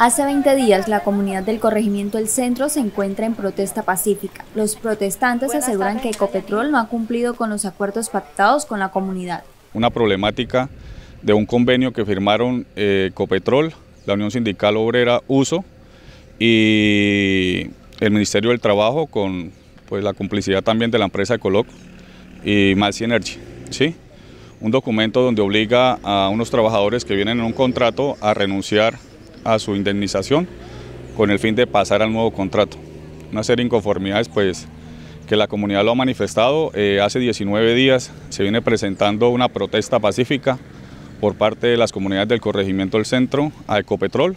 Hace 20 días la comunidad del corregimiento El Centro se encuentra en protesta pacífica. Los protestantes aseguran que Ecopetrol no ha cumplido con los acuerdos pactados con la comunidad. Una problemática de un convenio que firmaron eh, Ecopetrol, la Unión Sindical Obrera USO y el Ministerio del Trabajo con pues, la complicidad también de la empresa Ecoloc y Maxi Energy. ¿sí? Un documento donde obliga a unos trabajadores que vienen en un contrato a renunciar a su indemnización con el fin de pasar al nuevo contrato. Una serie de inconformidades pues, que la comunidad lo ha manifestado. Eh, hace 19 días se viene presentando una protesta pacífica por parte de las comunidades del corregimiento del centro a Ecopetrol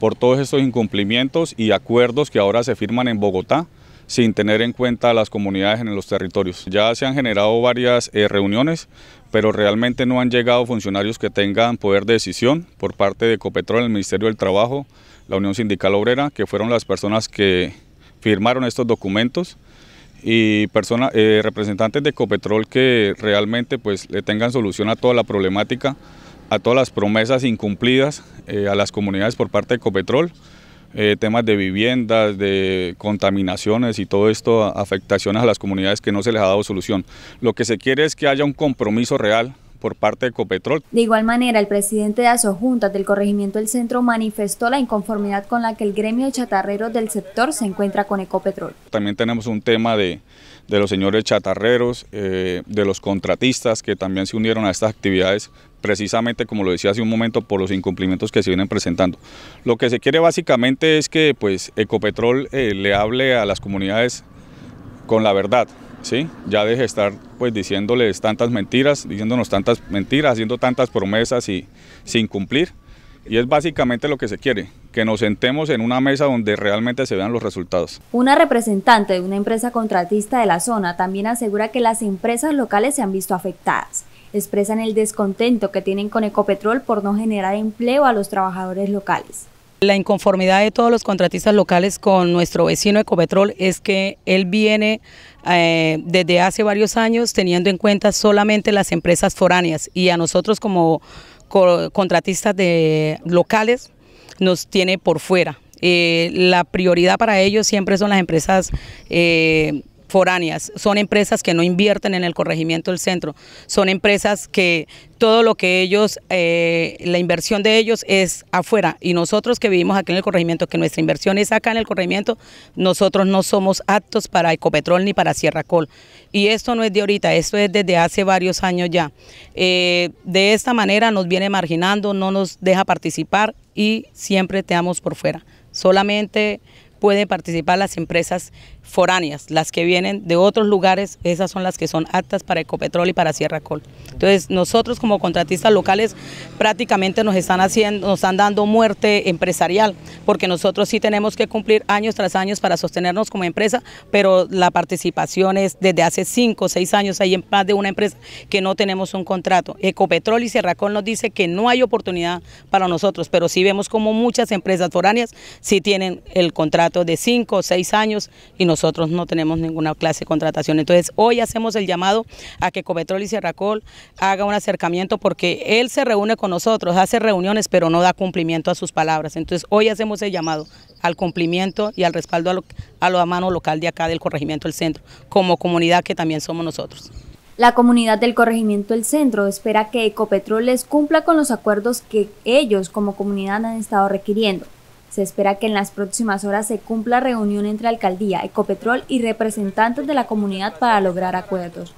por todos estos incumplimientos y acuerdos que ahora se firman en Bogotá sin tener en cuenta a las comunidades en los territorios. Ya se han generado varias eh, reuniones, pero realmente no han llegado funcionarios que tengan poder de decisión por parte de Copetrol, el Ministerio del Trabajo, la Unión Sindical Obrera, que fueron las personas que firmaron estos documentos y personas, eh, representantes de Copetrol que realmente pues, le tengan solución a toda la problemática, a todas las promesas incumplidas eh, a las comunidades por parte de Copetrol. Eh, temas de viviendas, de contaminaciones y todo esto, afectaciones a las comunidades que no se les ha dado solución. Lo que se quiere es que haya un compromiso real por parte de Ecopetrol. De igual manera, el presidente de Asojuntas del Corregimiento del Centro manifestó la inconformidad con la que el gremio de chatarreros del sector se encuentra con Ecopetrol. También tenemos un tema de, los señores chatarreros, eh, de los contratistas que también se unieron a estas actividades precisamente como lo decía hace un momento por los incumplimientos que se vienen presentando. Lo que se quiere básicamente es que pues Ecopetrol eh, le hable a las comunidades con la verdad, ¿sí? Ya deje de estar pues diciéndoles tantas mentiras, diciéndonos tantas mentiras, haciendo tantas promesas y sin cumplir. Y es básicamente lo que se quiere, que nos sentemos en una mesa donde realmente se vean los resultados. Una representante de una empresa contratista de la zona también asegura que las empresas locales se han visto afectadas expresan el descontento que tienen con Ecopetrol por no generar empleo a los trabajadores locales. La inconformidad de todos los contratistas locales con nuestro vecino Ecopetrol es que él viene eh, desde hace varios años teniendo en cuenta solamente las empresas foráneas y a nosotros como contratistas locales nos tiene por fuera. Eh, la prioridad para ellos siempre son las empresas eh, foráneas, son empresas que no invierten en el corregimiento del centro, son empresas que todo lo que ellos, eh, la inversión de ellos es afuera y nosotros que vivimos aquí en el corregimiento, que nuestra inversión es acá en el corregimiento, nosotros no somos aptos para Ecopetrol ni para Sierra Col. Y esto no es de ahorita, esto es desde hace varios años ya. Eh, de esta manera nos viene marginando, no nos deja participar y siempre te damos por fuera. Solamente pueden participar las empresas foráneas, las que vienen de otros lugares, esas son las que son aptas para Ecopetrol y para Sierra Col. Entonces nosotros como contratistas locales prácticamente nos están haciendo, nos están dando muerte empresarial, porque nosotros sí tenemos que cumplir años tras años para sostenernos como empresa, pero la participación es desde hace cinco o seis años ahí en paz de una empresa que no tenemos un contrato. Ecopetrol y Sierra Col nos dice que no hay oportunidad para nosotros, pero sí vemos como muchas empresas foráneas sí tienen el contrato de cinco o seis años y nosotros no tenemos ninguna clase de contratación. Entonces hoy hacemos el llamado a que Copetrol y Cerracol haga un acercamiento porque él se reúne con nosotros, hace reuniones pero no da cumplimiento a sus palabras. Entonces hoy hacemos el llamado al cumplimiento y al respaldo a lo, a mano local de acá del corregimiento del centro, como comunidad que también somos nosotros. La comunidad del corregimiento del Centro espera que les cumpla con los acuerdos que ellos como comunidad han estado requiriendo. Se espera que en las próximas horas se cumpla reunión entre alcaldía, Ecopetrol y representantes de la comunidad para lograr acuerdos.